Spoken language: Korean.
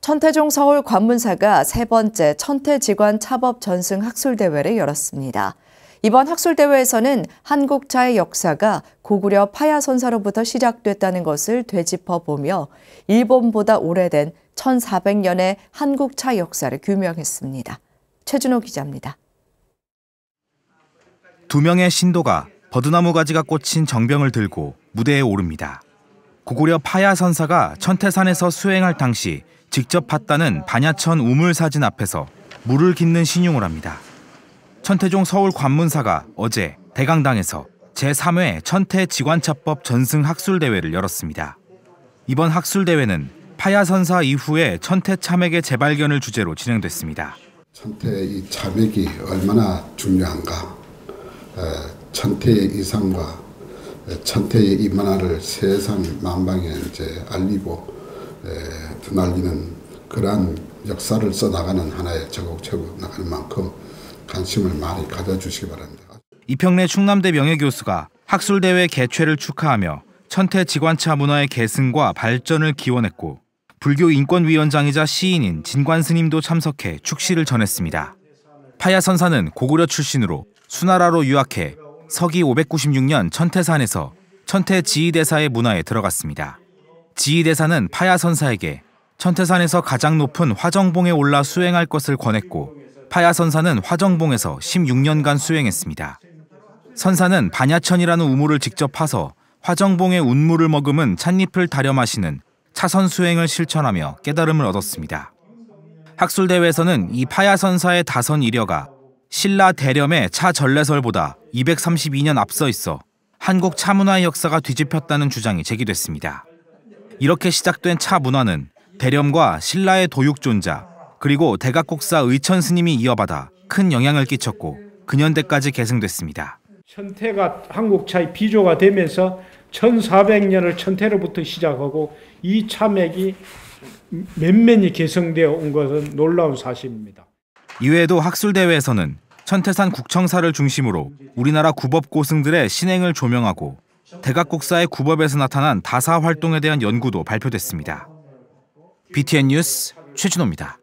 천태종 서울 관문사가 세 번째 천태지관 차법 전승 학술대회를 열었습니다. 이번 학술대회에서는 한국차의 역사가 고구려 파야선사로부터 시작됐다는 것을 되짚어 보며 일본보다 오래된 1400년의 한국차 역사를 규명했습니다. 최준호 기자입니다. 두 명의 신도가 버드나무 가지가 꽂힌 정병을 들고 무대에 오릅니다. 고구려 파야선사가 천태산에서 수행할 당시 직접 봤다는 반야천 우물 사진 앞에서 물을 깃는 신용을 합니다. 천태종 서울 관문사가 어제 대강당에서 제3회 천태 지관차법 전승 학술대회를 열었습니다. 이번 학술대회는 파야선사 이후에 천태 참액의 재발견을 주제로 진행됐습니다. 천태의 이자이 얼마나 중요한가. 천태의 이상과 천태의 이 문화를 세상 만방에 이제 알리고 드날리는 그러한 역사를 써나가는 하나의 전국 최고 나가는 만큼 관심을 많이 가져주시기 바랍니다. 이평래 충남대 명예교수가 학술대회 개최를 축하하며 천태 지관차 문화의 계승과 발전을 기원했고 불교 인권위원장이자 시인인 진관 스님도 참석해 축시를 전했습니다. 파야 선사는 고구려 출신으로 수나라로 유학해 서기 596년 천태산에서 천태 지휘대사의 문화에 들어갔습니다. 지휘대사는 파야 선사에게 천태산에서 가장 높은 화정봉에 올라 수행할 것을 권했고 파야 선사는 화정봉에서 16년간 수행했습니다. 선사는 반야천이라는 우물을 직접 파서 화정봉의 운물을 머금은 찻잎을 다려 마시는 차선 수행을 실천하며 깨달음을 얻었습니다. 학술대회에서는 이 파야 선사의 다선 이려가 신라 대렴의 차 전래설보다 232년 앞서 있어 한국 차문화의 역사가 뒤집혔다는 주장이 제기됐습니다. 이렇게 시작된 차 문화는 대렴과 신라의 도육존자 그리고 대각곡사 의천 스님이 이어받아 큰 영향을 끼쳤고 근현대까지 계승됐습니다. 천태가 한국차의 비조가 되면서 1400년을 천태로부터 시작하고 이 차맥이 몇몇이 개성되어 온 것은 놀라운 사실입니다. 이외에도 학술대회에서는 천태산 국청사를 중심으로 우리나라 구법고승들의 신행을 조명하고 대각국사의 구법에서 나타난 다사 활동에 대한 연구도 발표됐습니다. BTN 뉴스 최준호입니다.